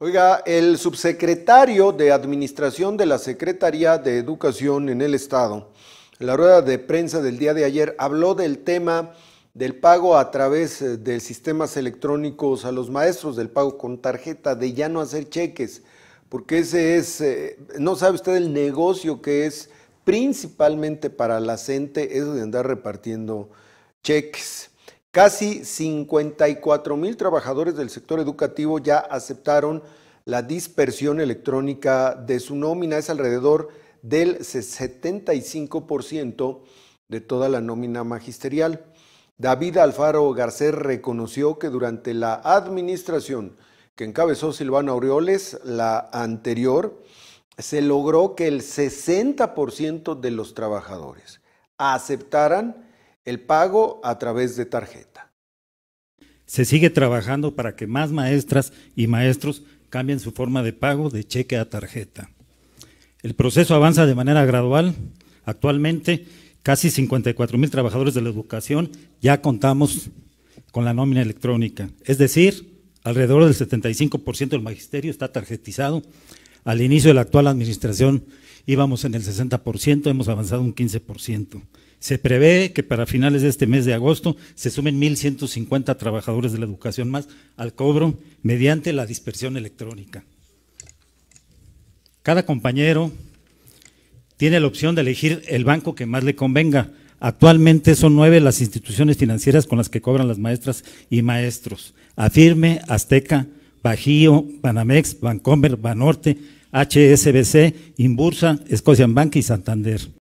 Oiga, el subsecretario de Administración de la Secretaría de Educación en el Estado, en la rueda de prensa del día de ayer, habló del tema del pago a través eh, de sistemas electrónicos a los maestros, del pago con tarjeta, de ya no hacer cheques, porque ese es, eh, no sabe usted el negocio que es principalmente para la gente, es de andar repartiendo cheques. Casi 54 mil trabajadores del sector educativo ya aceptaron la dispersión electrónica de su nómina. Es alrededor del 75% de toda la nómina magisterial. David Alfaro Garcés reconoció que durante la administración que encabezó Silvano Aureoles, la anterior, se logró que el 60% de los trabajadores aceptaran el pago a través de tarjeta. Se sigue trabajando para que más maestras y maestros cambien su forma de pago de cheque a tarjeta. El proceso avanza de manera gradual. Actualmente, casi 54 mil trabajadores de la educación ya contamos con la nómina electrónica. Es decir, alrededor del 75% del magisterio está tarjetizado al inicio de la actual administración íbamos en el 60%, hemos avanzado un 15%. Se prevé que para finales de este mes de agosto se sumen 1.150 trabajadores de la educación más al cobro mediante la dispersión electrónica. Cada compañero tiene la opción de elegir el banco que más le convenga. Actualmente son nueve las instituciones financieras con las que cobran las maestras y maestros. Afirme, Azteca, Bajío, Banamex, Bancomer, Banorte, HSBC, Inbursa, Scotiabank y Santander.